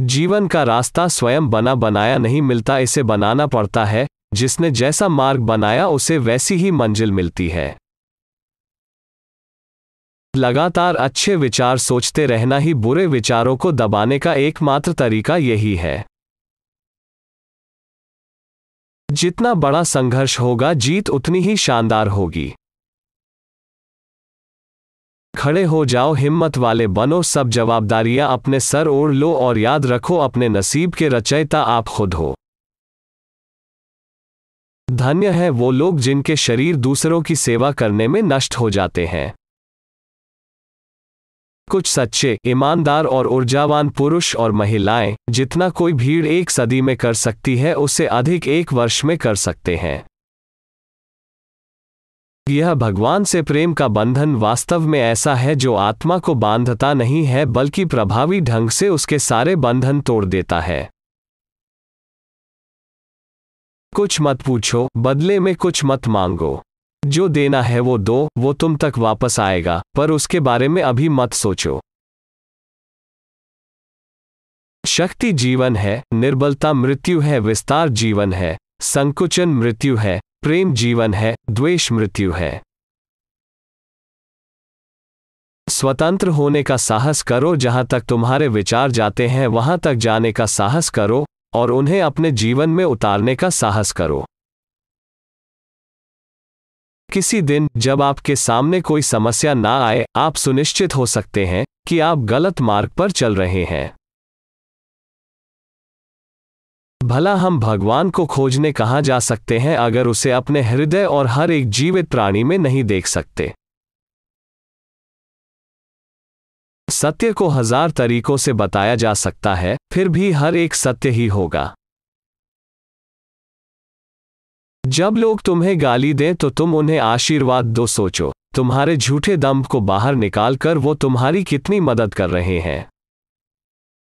जीवन का रास्ता स्वयं बना बनाया नहीं मिलता इसे बनाना पड़ता है जिसने जैसा मार्ग बनाया उसे वैसी ही मंजिल मिलती है लगातार अच्छे विचार सोचते रहना ही बुरे विचारों को दबाने का एकमात्र तरीका यही है जितना बड़ा संघर्ष होगा जीत उतनी ही शानदार होगी खड़े हो जाओ हिम्मत वाले बनो सब जवाबदारियां अपने सर ओढ़ लो और याद रखो अपने नसीब के रचयिता आप खुद हो धन्य है वो लोग जिनके शरीर दूसरों की सेवा करने में नष्ट हो जाते हैं कुछ सच्चे ईमानदार और ऊर्जावान पुरुष और महिलाएं जितना कोई भीड़ एक सदी में कर सकती है उसे अधिक एक वर्ष में कर सकते हैं यह भगवान से प्रेम का बंधन वास्तव में ऐसा है जो आत्मा को बांधता नहीं है बल्कि प्रभावी ढंग से उसके सारे बंधन तोड़ देता है कुछ मत पूछो बदले में कुछ मत मांगो जो देना है वो दो वो तुम तक वापस आएगा पर उसके बारे में अभी मत सोचो शक्ति जीवन है निर्बलता मृत्यु है विस्तार जीवन है संकुचन मृत्यु है प्रेम जीवन है द्वेष मृत्यु है स्वतंत्र होने का साहस करो जहां तक तुम्हारे विचार जाते हैं वहां तक जाने का साहस करो और उन्हें अपने जीवन में उतारने का साहस करो किसी दिन जब आपके सामने कोई समस्या ना आए आप सुनिश्चित हो सकते हैं कि आप गलत मार्ग पर चल रहे हैं भला हम भगवान को खोजने कहाँ जा सकते हैं अगर उसे अपने हृदय और हर एक जीवित प्राणी में नहीं देख सकते सत्य को हजार तरीकों से बताया जा सकता है फिर भी हर एक सत्य ही होगा जब लोग तुम्हें गाली दें तो तुम उन्हें आशीर्वाद दो सोचो तुम्हारे झूठे दम्भ को बाहर निकालकर वो तुम्हारी कितनी मदद कर रहे हैं